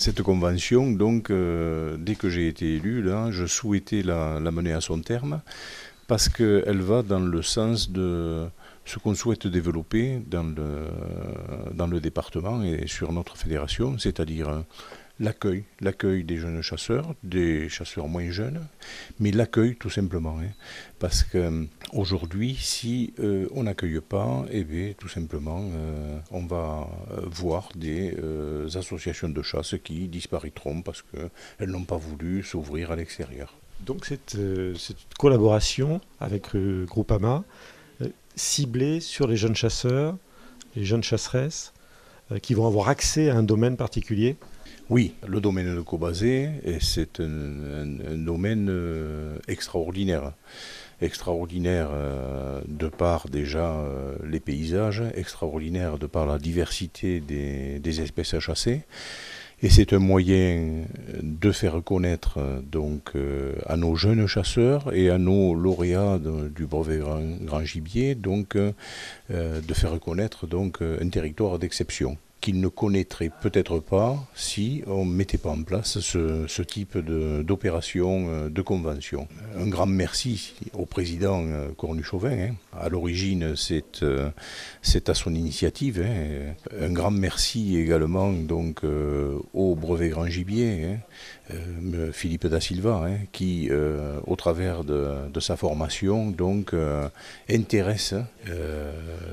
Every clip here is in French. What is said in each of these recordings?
cette convention, donc, euh, dès que j'ai été élu, je souhaitais la, mener à son terme parce qu'elle va dans le sens de ce qu'on souhaite développer dans le département et sur notre fédération, c'est-à-dire l'accueil, l'accueil des jeunes chasseurs, des chasseurs moins jeunes, mais l'accueil tout simplement. Hein, parce qu'aujourd'hui, euh, si euh, on n'accueille pas, eh bien, tout simplement, euh, on va voir des associations de chasse qui disparaîtront parce qu'elles n'ont pas voulu s'ouvrir à l'extérieur. Donc cette, cette collaboration avec le groupe AMA, ciblée sur les jeunes chasseurs, les jeunes chasseresses, qui vont avoir accès à un domaine particulier oui, le domaine de Cobazé, c'est un, domaine euh, extraordinaire. Extraordinaire euh, de par déjà euh, les paysages, extraordinaire de par la diversité des, espèces à chasser. Et c'est un moyen de faire reconnaître donc à nos jeunes chasseurs et à nos lauréats du brevet grand, gibier donc de faire reconnaître donc un territoire d'exception qu'ils ne connaîtrait peut-être pas si on ne mettait pas en place ce, type d'opération, euh, de, convention. Un grand merci au président euh, Cornu-Chauvin. Hein. À l'origine, euh, c'est à son initiative. Hein. Un grand merci également donc, au brevet Grand Gibier, hein. Philippe Da Silva, qui, au travers de, sa formation, donc, intéresse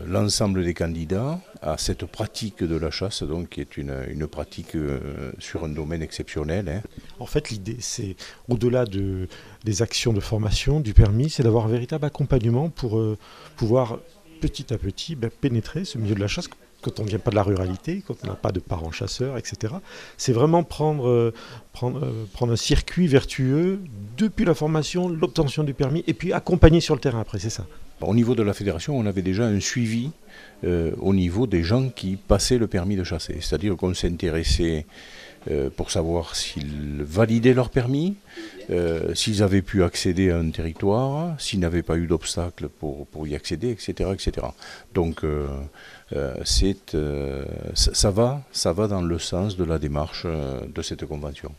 l'ensemble des candidats à cette pratique de la chasse, donc, qui est une, pratique euh, sur un domaine exceptionnel. Hein. En fait, l'idée, c'est au-delà de, des actions de formation, du permis, c'est d'avoir un véritable accompagnement pour euh, pouvoir petit à petit ben, pénétrer ce milieu de la chasse quand on ne vient pas de la ruralité, quand on n'a pas de parents chasseurs, etc. C'est vraiment prendre, euh, prendre, prendre, un circuit vertueux depuis la formation, l'obtention du permis, et puis accompagner sur le terrain après, c'est ça. Bah, au niveau de la fédération, on avait déjà un suivi euh, au niveau des gens qui passaient le permis de chasser. C'est-à-dire qu'on s'intéressait euh, pour savoir s'ils validaient leur permis, euh, s'ils avaient pu accéder à un territoire, s'ils n'avaient pas eu d'obstacles pour, y accéder, etc. etc. Donc ça, va, ça va dans le sens de la démarche de cette convention.